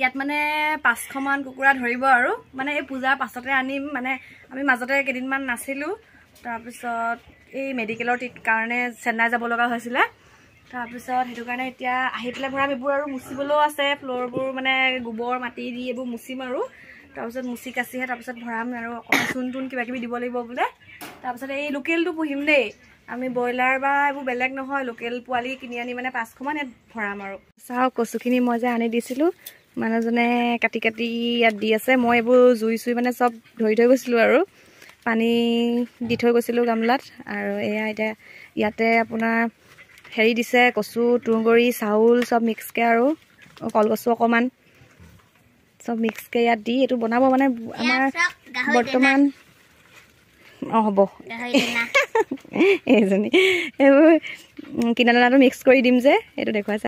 ইয়াত মানে পাঁচশমান কুকুৰা ধৰিব আৰু মানে এই পূজাৰ পাছতে আনিম মানে আমি মাজতে কেইদিনমান নাছিলোঁ তাৰপিছত এই মেডিকেলৰ ট্ৰিট কাৰণে চেন্নাই যাব লগা হৈছিলে তাৰপিছত সেইটো কাৰণে এতিয়া আহি পেলাই ধৰা এইবোৰ আৰু মুচিবলৈও আছে ফ্ল'ৰবোৰ মানে গোবৰ মাটি দি এইবোৰ মুচিম আৰু তাৰপিছত মুচি কাচিহে তাৰপিছত ভৰাম আৰু অকণমান চূণ তোন কিবা কিবি দিব লাগিব বোলে তাৰপিছত এই লোকেলটো পুহিম দেই আমি ব্ৰইলাৰ বা এইবোৰ বেলেগ নহয় লোকেল পোৱালি কিনি আনি মানে পাঁচশমান ইয়াত ভৰাম আৰু চাওক কচুখিনি মই যে আনি দিছিলোঁ মানুহজনে কাটি কাটি ইয়াত দি আছে মই এইবোৰ জুই চুই মানে চব ধৰি থৈ গৈছিলোঁ আৰু পানী দি থৈ গৈছিলোঁ গামলাত আৰু এয়া এতিয়া ইয়াতে আপোনাৰ হেৰি দিছে কচু তুঁহগুৰি চাউল চব মিক্সকৈ আৰু কলকচু অকণমান চব মিক্সকৈ ইয়াত দি এইটো বনাব মানে আমাৰ বৰ্তমান অঁ হ'ব এইজনী এইবোৰ কিনা দানাটো মিক্স কৰি দিম যে এইটো দেখুৱাইছে